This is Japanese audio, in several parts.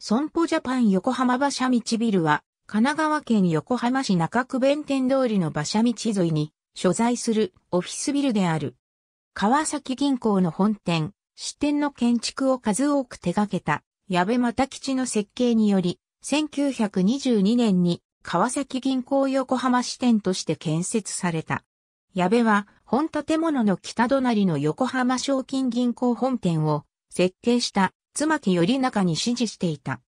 損保ジャパン横浜馬車道ビルは、神奈川県横浜市中区弁天通りの馬車道沿いに、所在するオフィスビルである。川崎銀行の本店、支店の建築を数多く手掛けた、矢部又吉の設計により、1922年に川崎銀行横浜支店として建設された。矢部は、本建物の北隣の横浜賞金銀行本店を設計した妻木頼中に指示していた。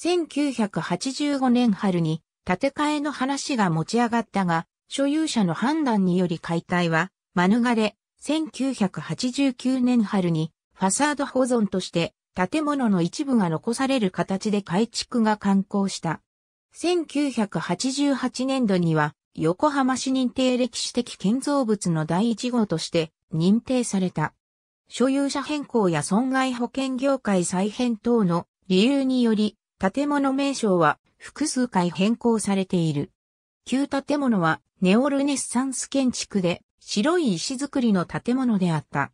1985年春に建て替えの話が持ち上がったが、所有者の判断により解体は免れ、1989年春にファサード保存として建物の一部が残される形で改築が完行した。1988年度には横浜市認定歴史的建造物の第1号として認定された。所有者変更や損害保険業界再編等の理由により、建物名称は複数回変更されている。旧建物はネオルネッサンス建築で白い石造りの建物であった。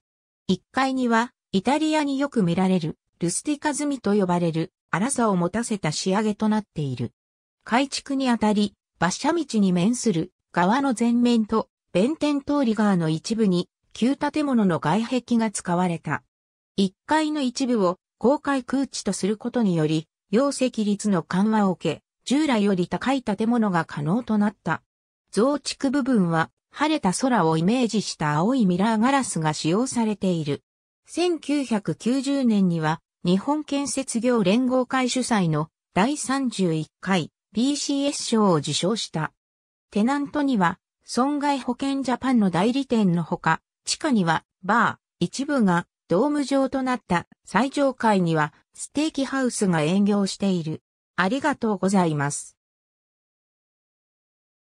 1階にはイタリアによく見られるルスティカズミと呼ばれる荒さを持たせた仕上げとなっている。改築にあたり、馬車道に面する側の前面と弁天通り側の一部に旧建物の外壁が使われた。1階の一部を公開空地とすることにより、容積率の緩和を受け、従来より高い建物が可能となった。増築部分は晴れた空をイメージした青いミラーガラスが使用されている。1990年には日本建設業連合会主催の第31回 BCS 賞を受賞した。テナントには損害保険ジャパンの代理店のほか、地下にはバー、一部がドーム状となった最上階にはステーキハウスが営業している。ありがとうございます。